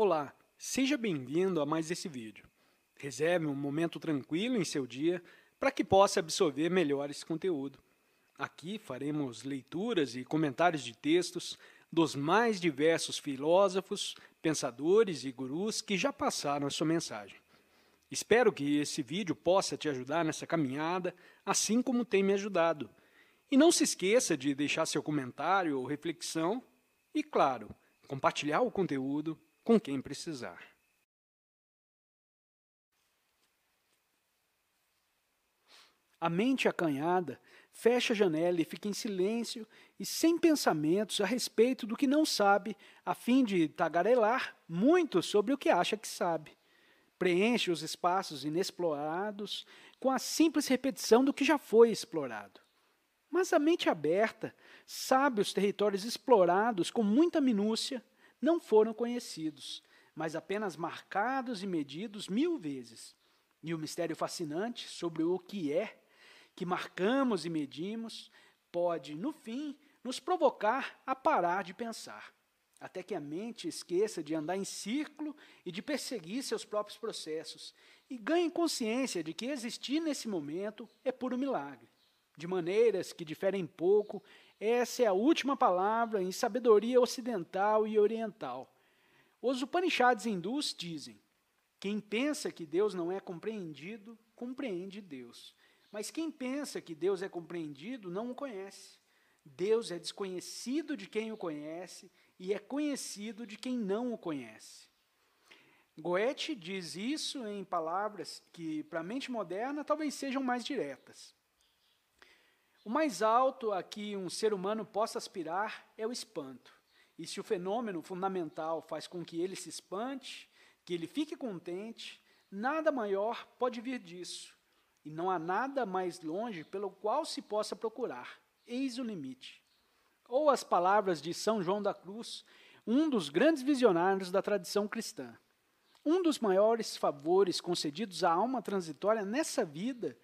Olá, seja bem-vindo a mais esse vídeo. Reserve um momento tranquilo em seu dia para que possa absorver melhor esse conteúdo. Aqui faremos leituras e comentários de textos dos mais diversos filósofos, pensadores e gurus que já passaram a sua mensagem. Espero que esse vídeo possa te ajudar nessa caminhada, assim como tem me ajudado. E não se esqueça de deixar seu comentário ou reflexão e, claro, compartilhar o conteúdo com quem precisar. A mente acanhada fecha a janela e fica em silêncio e sem pensamentos a respeito do que não sabe, a fim de tagarelar muito sobre o que acha que sabe. Preenche os espaços inexplorados com a simples repetição do que já foi explorado. Mas a mente aberta sabe os territórios explorados com muita minúcia não foram conhecidos, mas apenas marcados e medidos mil vezes. E o mistério fascinante sobre o que é, que marcamos e medimos, pode, no fim, nos provocar a parar de pensar, até que a mente esqueça de andar em círculo e de perseguir seus próprios processos, e ganhe consciência de que existir nesse momento é puro milagre, de maneiras que diferem pouco essa é a última palavra em sabedoria ocidental e oriental. Os Upanishads hindus dizem: quem pensa que Deus não é compreendido, compreende Deus. Mas quem pensa que Deus é compreendido, não o conhece. Deus é desconhecido de quem o conhece e é conhecido de quem não o conhece. Goethe diz isso em palavras que, para a mente moderna, talvez sejam mais diretas. O mais alto a que um ser humano possa aspirar é o espanto. E se o fenômeno fundamental faz com que ele se espante, que ele fique contente, nada maior pode vir disso. E não há nada mais longe pelo qual se possa procurar. Eis o limite. Ou as palavras de São João da Cruz, um dos grandes visionários da tradição cristã. Um dos maiores favores concedidos à alma transitória nessa vida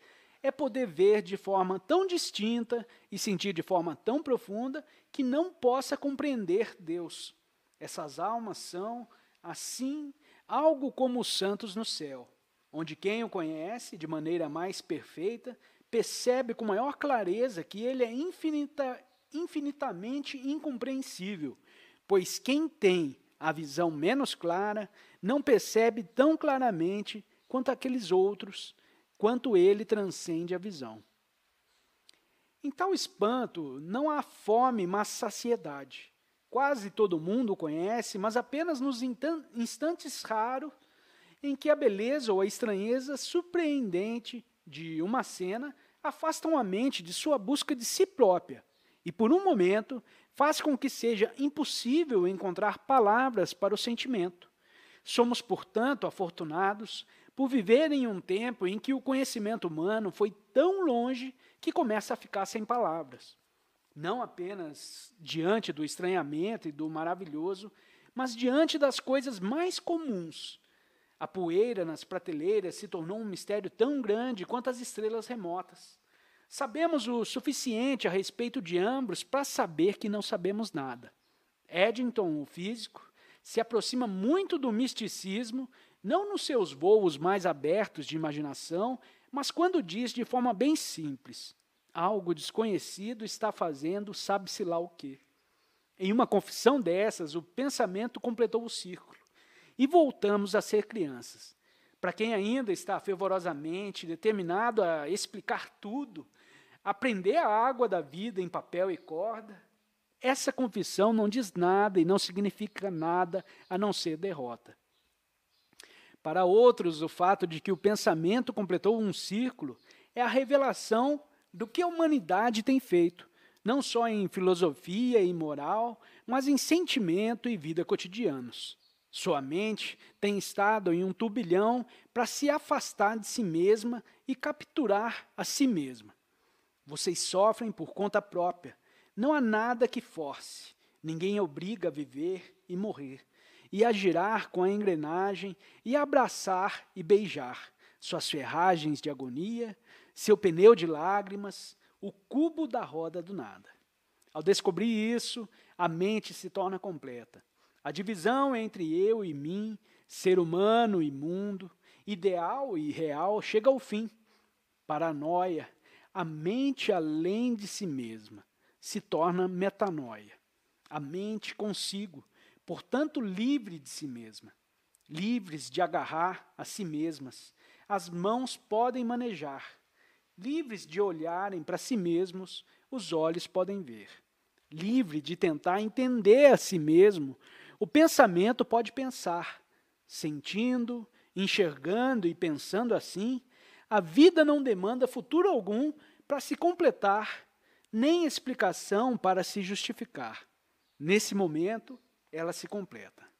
é poder ver de forma tão distinta e sentir de forma tão profunda que não possa compreender Deus. Essas almas são, assim, algo como os santos no céu, onde quem o conhece de maneira mais perfeita percebe com maior clareza que ele é infinita, infinitamente incompreensível, pois quem tem a visão menos clara não percebe tão claramente quanto aqueles outros quanto ele transcende a visão. Em tal espanto, não há fome, mas saciedade. Quase todo mundo o conhece, mas apenas nos instantes raros em que a beleza ou a estranheza surpreendente de uma cena afastam a mente de sua busca de si própria e, por um momento, faz com que seja impossível encontrar palavras para o sentimento. Somos, portanto, afortunados por viver em um tempo em que o conhecimento humano foi tão longe que começa a ficar sem palavras. Não apenas diante do estranhamento e do maravilhoso, mas diante das coisas mais comuns. A poeira nas prateleiras se tornou um mistério tão grande quanto as estrelas remotas. Sabemos o suficiente a respeito de ambos para saber que não sabemos nada. Eddington, o físico, se aproxima muito do misticismo não nos seus voos mais abertos de imaginação, mas quando diz de forma bem simples: algo desconhecido está fazendo, sabe-se lá o quê. Em uma confissão dessas, o pensamento completou o círculo e voltamos a ser crianças. Para quem ainda está fervorosamente determinado a explicar tudo, aprender a água da vida em papel e corda, essa confissão não diz nada e não significa nada a não ser derrota. Para outros, o fato de que o pensamento completou um círculo é a revelação do que a humanidade tem feito, não só em filosofia e moral, mas em sentimento e vida cotidianos. Sua mente tem estado em um turbilhão para se afastar de si mesma e capturar a si mesma. Vocês sofrem por conta própria. Não há nada que force. Ninguém obriga a viver e morrer e a girar com a engrenagem, e abraçar e beijar suas ferragens de agonia, seu pneu de lágrimas, o cubo da roda do nada. Ao descobrir isso, a mente se torna completa. A divisão entre eu e mim, ser humano e mundo, ideal e real, chega ao fim. Paranoia, a mente além de si mesma, se torna metanoia. A mente consigo, portanto, livre de si mesma, livres de agarrar a si mesmas. As mãos podem manejar, livres de olharem para si mesmos, os olhos podem ver. Livre de tentar entender a si mesmo, o pensamento pode pensar, sentindo, enxergando e pensando assim, a vida não demanda futuro algum para se completar, nem explicação para se justificar. Nesse momento, ela se completa.